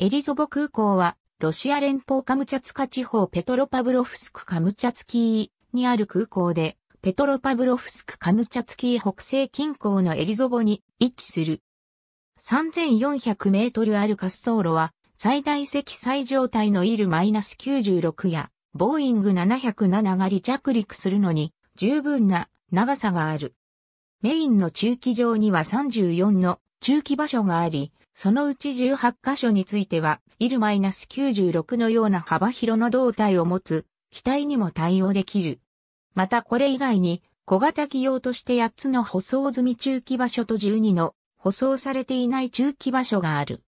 エリゾボ空港は、ロシア連邦カムチャツカ地方ペトロパブロフスクカムチャツキーにある空港で、ペトロパブロフスクカムチャツキー北西近郊のエリゾボに位置する。3400メートルある滑走路は、最大積載状態のイル -96 や、ボーイング707が離着陸するのに、十分な長さがある。メインの中期場には34の中期場所があり、そのうち18箇所については、イル -96 のような幅広の胴体を持つ、機体にも対応できる。またこれ以外に、小型機用として8つの舗装済み中期場所と12の舗装されていない中期場所がある。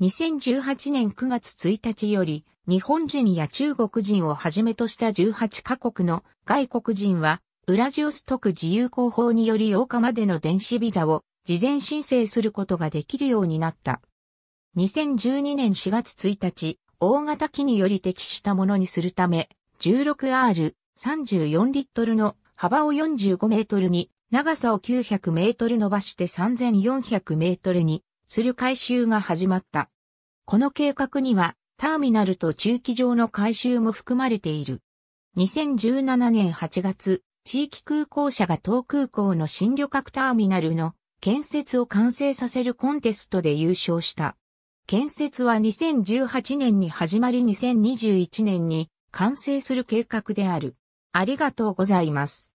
2018年9月1日より、日本人や中国人をはじめとした18カ国の外国人は、ウラジオストク自由広報により8日までの電子ビザを事前申請することができるようになった。2012年4月1日、大型機により適したものにするため、16R34 リットルの幅を45メートルに、長さを900メートル伸ばして3400メートルにする改修が始まった。この計画には、ターミナルと駐機場の改修も含まれている。2017年8月、地域空港社が東空港の新旅客ターミナルの建設を完成させるコンテストで優勝した。建設は2018年に始まり2021年に完成する計画である。ありがとうございます。